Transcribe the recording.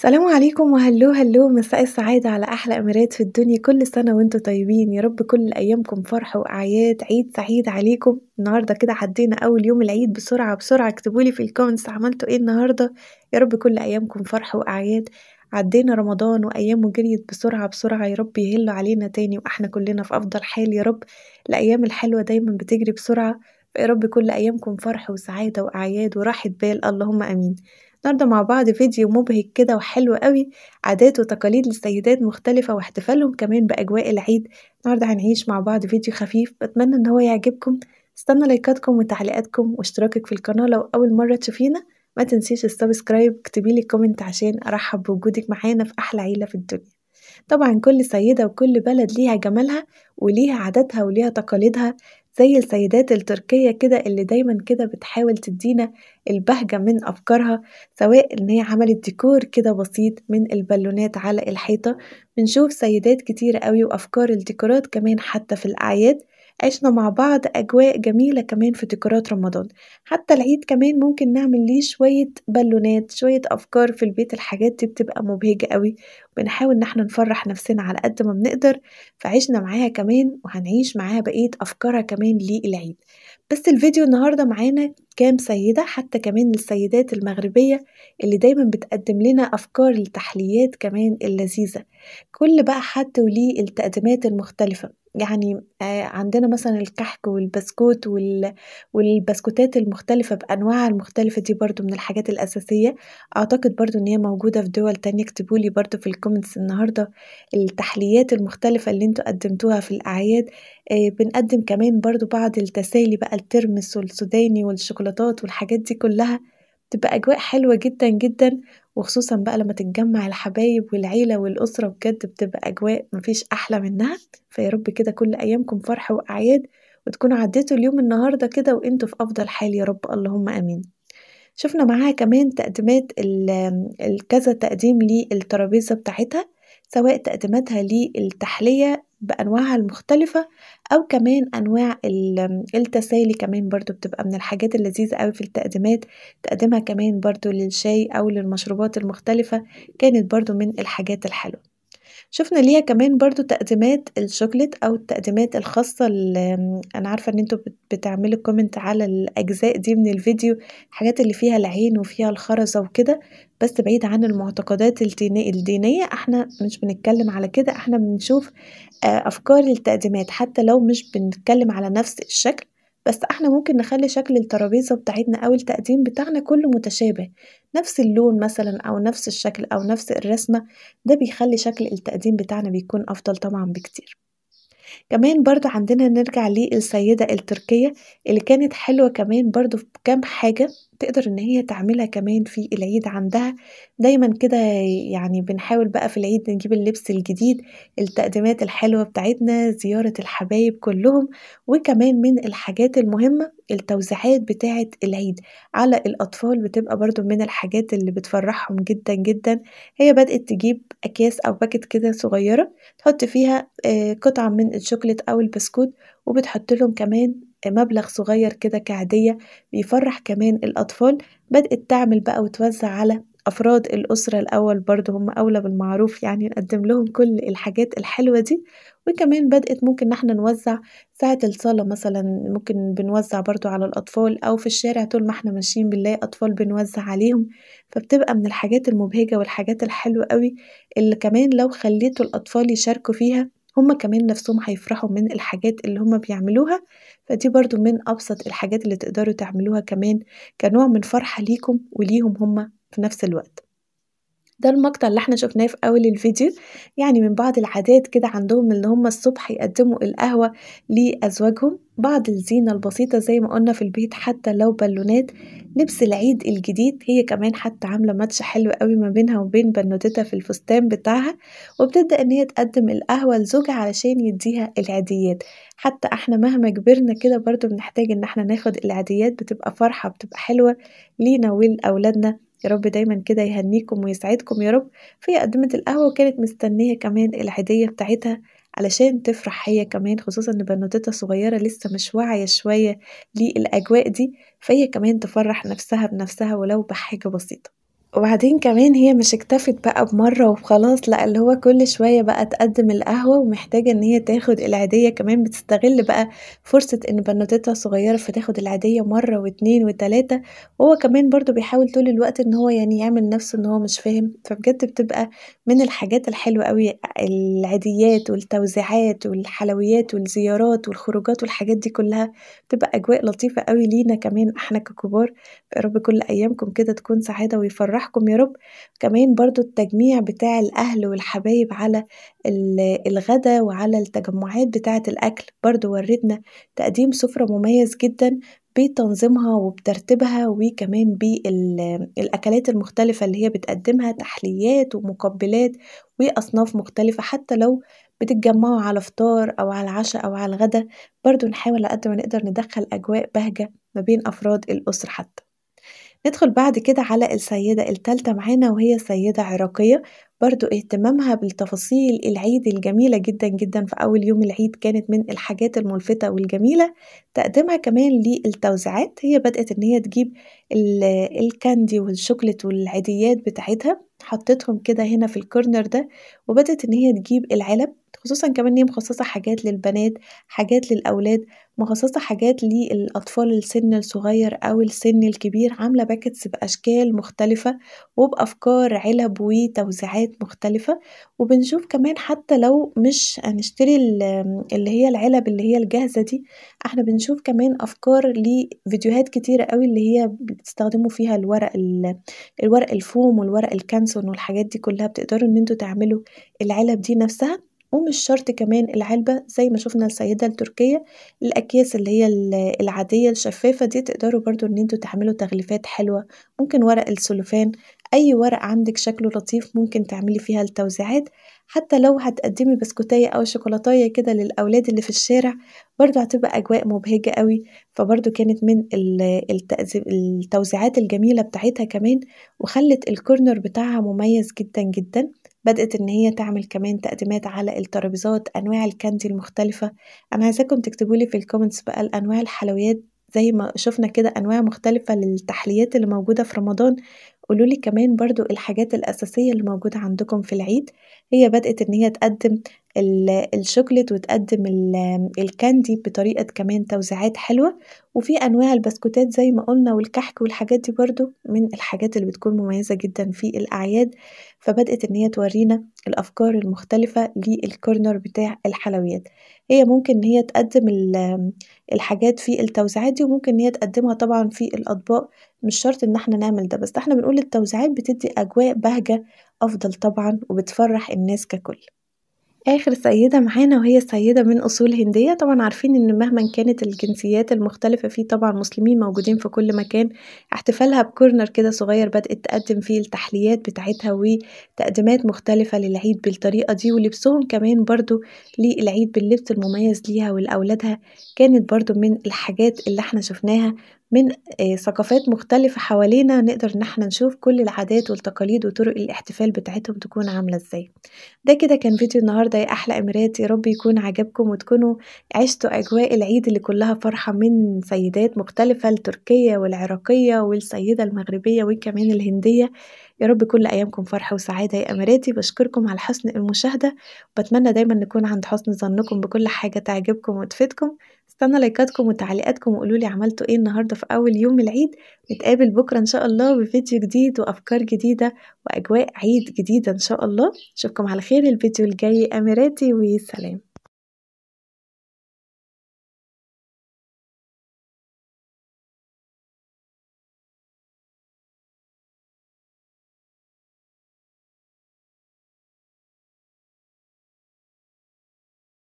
السلام عليكم وهلو هلو مساء السعادة على أحلى أميرات في الدنيا كل سنة وانتوا طيبين يا رب كل أيامكم فرح وأعياد عيد سعيد عليكم النهاردة كده عدينا أول يوم العيد بسرعة بسرعة اكتبولي في الكومنتس عملتوا ايه النهاردة يا رب كل أيامكم فرح وأعياد عدينا رمضان وأيامه جريت بسرعة بسرعة يا رب يهل علينا تاني وإحنا كلنا في أفضل حال يا رب الأيام الحلوة دايما بتجري بسرعة يا رب كل أيامكم فرح وسعادة وأعياد وراحة بال اللهم أمين النهاردة مع بعض فيديو مبهج كده وحلو قوي عادات وتقاليد للسيدات مختلفة واحتفالهم كمان بأجواء العيد النهاردة هنعيش مع بعض فيديو خفيف بتمنى ان هو يعجبكم استنى لايكاتكم وتعليقاتكم واشتراكك في القناة لو أول مرة تشوفينا ما تنسيش السبسكرايب اكتبي لي كومنت عشان أرحب بوجودك معانا في أحلى عيلة في الدنيا طبعا كل سيدة وكل بلد ليها جمالها وليها عاداتها وليها تقاليدها زي السيدات التركية كده اللي دايما كده بتحاول تدينا البهجة من أفكارها سواء إن هي عملت ديكور كده بسيط من البالونات على الحيطة بنشوف سيدات كتير قوي وأفكار الديكورات كمان حتى في الأعياد عشنا مع بعض أجواء جميلة كمان في ديكورات رمضان حتى العيد كمان ممكن نعمل ليه شوية بالونات شوية أفكار في البيت الحاجات دي بتبقى مبهجة قوي بنحاول إن احنا نفرح نفسنا على قد ما بنقدر فعشنا معاها كمان وهنعيش معاها بقية أفكارها كمان للعيد بس الفيديو النهاردة معانا كام سيدة حتى كمان السيدات المغربية اللي دايما بتقدم لنا أفكار التحليات كمان اللذيذة كل بقى حد وليه التقديمات المختلفة يعني آه، عندنا مثلا الكحك والبسكوت والبسكوتات المختلفة بأنواعها المختلفة دي برضو من الحاجات الأساسية أعتقد برضو إن هي موجودة في دول تانية اكتبولي برضو في الكومنتس النهاردة التحليات المختلفة اللي انتوا قدمتوها في الأعياد آه، بنقدم كمان برضو بعض التسالي بقى الترمس والسوداني والشوكولاتات والحاجات دي كلها تبقى أجواء حلوة جدا جدا وخصوصا بقى لما تتجمع الحبايب والعيلة والأسرة بجد بتبقى أجواء مفيش أحلى منها فيا رب كده كل أيامكم فرح وأعياد وتكونوا عديتوا اليوم النهاردة كده وانتوا في أفضل حال يا رب اللهم أمين شفنا معاها كمان تقديمات الكذا تقديم للترابيزة بتاعتها سواء تقديماتها للتحلية بانواعها المختلفه او كمان انواع التسالي كمان برضو بتبقى من الحاجات اللذيذه قوي في التقديمات تقدمها كمان برضو للشاي او للمشروبات المختلفه كانت برضو من الحاجات الحلوه شفنا ليها كمان برضو تقديمات الشوكليت او التقديمات الخاصة اللي انا عارفة ان انتوا بتعملوا كومنت على الاجزاء دي من الفيديو الحاجات اللي فيها العين وفيها الخرزة وكده بس بعيد عن المعتقدات الدينية احنا مش بنتكلم على كده احنا بنشوف آه، أفكار التقديمات حتى لو مش بنتكلم على نفس الشكل بس احنا ممكن نخلي شكل الترابيزة بتاعتنا أو التقديم بتاعنا كله متشابه نفس اللون مثلا أو نفس الشكل أو نفس الرسمة ده بيخلي شكل التقديم بتاعنا بيكون أفضل طبعا بكتير كمان برضو عندنا نرجع للسيدة التركية اللي كانت حلوة كمان برضو في كام حاجة تقدر ان هي تعملها كمان في العيد عندها دايما كده يعني بنحاول بقى في العيد نجيب اللبس الجديد التقديمات الحلوة بتاعتنا زيارة الحبايب كلهم وكمان من الحاجات المهمة التوزيعات بتاعة العيد على الأطفال بتبقى برضو من الحاجات اللي بتفرحهم جدا جدا هي بدأت تجيب أكياس أو باكت كده صغيرة تحط فيها آه، قطعة من الشوكليت أو البسكوت وبتحط لهم كمان مبلغ صغير كده كعادية بيفرح كمان الأطفال بدأت تعمل بقى وتوزع على أفراد الأسرة الأول برضه هم أولى بالمعروف يعني نقدم لهم كل الحاجات الحلوة دي وكمان بدأت ممكن إن احنا نوزع ساعة الصلاة مثلا ممكن بنوزع برضو على الأطفال أو في الشارع طول ما احنا ماشيين بنلاقي أطفال بنوزع عليهم فبتبقى من الحاجات المبهجة والحاجات الحلوة قوي اللي كمان لو خليتوا الأطفال يشاركوا فيها هم كمان نفسهم هيفرحوا من الحاجات اللي هم بيعملوها فدي برضو من أبسط الحاجات اللي تقدروا تعملوها كمان كنوع من فرحة ليكم وليهم هم في نفس الوقت ده المقطع اللي احنا شفناه في اول الفيديو يعني من بعض العادات كده عندهم اللي هم الصبح يقدموا القهوة لأزواجهم بعض الزينة البسيطة زي ما قلنا في البيت حتى لو بالونات لبس العيد الجديد هي كمان حتى عاملة ماتش حلو قوي ما بينها وبين بنوتتها في الفستان بتاعها وبتبدأ ان هي تقدم القهوة لزوجها علشان يديها العيديات حتى احنا مهما كبرنا كده برضو بنحتاج ان احنا ناخد العيديات بتبقى فرحة بتبقى حلوة لينا ولأولادنا يا رب دايما كده يهنيكم ويسعدكم يا رب فهي قدمت القهوة وكانت مستنية كمان العيدية بتاعتها علشان تفرح هي كمان خصوصا ان بنوتتها صغيره لسه مش واعيه شويه للاجواء دي فهي كمان تفرح نفسها بنفسها ولو بحاجه بسيطه وبعدين كمان هي مش اكتفت بقى بمرة وخلاص لأ اللي هو كل شوية بقى تقدم القهوة ومحتاجة إن هي تاخد العيدية كمان بتستغل بقى فرصة إن بنوتتها صغيرة فتاخد العيدية مرة واتنين وتلاتة وهو كمان برضو بيحاول طول الوقت إن هو يعني يعمل نفسه إن هو مش فاهم فبجد بتبقى من الحاجات الحلوة قوي العيديات والتوزيعات والحلويات والزيارات والخروجات والحاجات دي كلها بتبقى أجواء لطيفة قوي لينا كمان إحنا ككبار رب كل أيامكم كده تكون سعادة ويفرح فرحكم يا رب كمان برضو التجميع بتاع الأهل والحبايب على الغدا وعلى التجمعات بتاعة الأكل برضو وردنا تقديم سفرة مميز جدا بتنظيمها وبترتيبها وكمان بالأكلات المختلفة اللي هي بتقدمها تحليات ومقبلات وأصناف مختلفة حتى لو بتتجمعوا على فطار أو على العشاء أو على الغدا برضو نحاول على قد ما نقدر ندخل أجواء بهجة ما بين أفراد الأسرة حتى ندخل بعد كده على السيدة التالتة معانا وهي سيدة عراقية برضو اهتمامها بالتفاصيل العيد الجميلة جدا جدا في أول يوم العيد كانت من الحاجات الملفتة والجميلة تقدمها كمان للتوزيعات هي بدأت إن هي تجيب الكاندي والشوكولات والعيديات بتاعتها حطيتهم كده هنا في الكورنر ده وبدأت إن هي تجيب العلب خصوصا كمان هي مخصصه حاجات للبنات حاجات للاولاد مخصصه حاجات للاطفال السن الصغير او السن الكبير عامله باكتس باشكال مختلفه وبافكار علب وتوزيعات مختلفه وبنشوف كمان حتى لو مش هنشتري اللي هي العلب اللي هي الجاهزه دي احنا بنشوف كمان افكار لفيديوهات كتيره قوي اللي هي بتستخدموا فيها الورق الورق الفوم والورق الكانسون والحاجات دي كلها بتقدروا ان انتوا تعملوا العلب دي نفسها ومش شرط كمان العلبة زي ما شفنا السيدة التركية الأكياس اللي هي العادية الشفافة دي تقدروا برضو ان انتوا تعملوا تغليفات حلوة ممكن ورق السلوفان أي ورق عندك شكله لطيف ممكن تعملي فيها التوزيعات حتى لو هتقدمي بسكوتية أو شوكولاتية كده للأولاد اللي في الشارع برضو هتبقى أجواء مبهجة قوي فبرضو كانت من التوزيعات الجميلة بتاعتها كمان وخلت الكورنر بتاعها مميز جدا جدا بدأت إن هي تعمل كمان تقديمات على الترابيزات أنواع الكاندي المختلفة أنا عايزاكم تكتبولي في الكومنتس بقى الأنواع الحلويات زي ما شفنا كده أنواع مختلفة للتحليات اللي موجودة في رمضان قولولي كمان برضو الحاجات الأساسية اللي موجودة عندكم في العيد هي بدأت إن هي تقدم الشوكليت وتقدم الكاندي بطريقة كمان توزيعات حلوة وفي أنواع البسكوتات زي ما قلنا والكحك والحاجات دي برضو من الحاجات اللي بتكون مميزة جدا في الأعياد فبدأت إن هي تورينا الأفكار المختلفة للكورنر بتاع الحلويات هي ممكن إن هي تقدم الحاجات في التوزيعات دي وممكن إن هي تقدمها طبعا في الأطباق مش شرط إن احنا نعمل ده بس احنا بنقول التوزيعات بتدي أجواء بهجة أفضل طبعا وبتفرح الناس ككل آخر سيدة معانا وهي سيدة من أصول هندية طبعًا عارفين إن مهمًا كانت الجنسيات المختلفة في طبعًا مسلمين موجودين في كل مكان احتفالها بكورنر كده صغير بدأت تقدم فيه التحليات بتاعتها وتقديمات مختلفة للعيد بالطريقة دي ولبسهم كمان برضو للعيد باللبس المميز ليها ولأولادها كانت برضو من الحاجات اللي احنا شفناها من آه، ثقافات مختلفة حوالينا نقدر ان احنا نشوف كل العادات والتقاليد وطرق الاحتفال بتاعتهم تكون عاملة ازاي ده كده كان فيديو النهاردة يا أحلى أميرات يا رب يكون عجبكم وتكونوا عشتوا أجواء العيد اللي كلها فرحة من سيدات مختلفة التركية والعراقية والسيدة المغربية وكمان الهندية يا رب كل أيامكم فرحة وسعادة يا أماراتي بشكركم على حسن المشاهدة وبتمنى دايما نكون عند حسن ظنكم بكل حاجة تعجبكم وتفيدكم استنى لايكاتكم وتعليقاتكم وقولوا لي عملتوا ايه النهارده في اول يوم العيد نتقابل بكره ان شاء الله بفيديو جديد وافكار جديده واجواء عيد جديده ان شاء الله اشوفكم على خير الفيديو الجاي اميراتي وسلام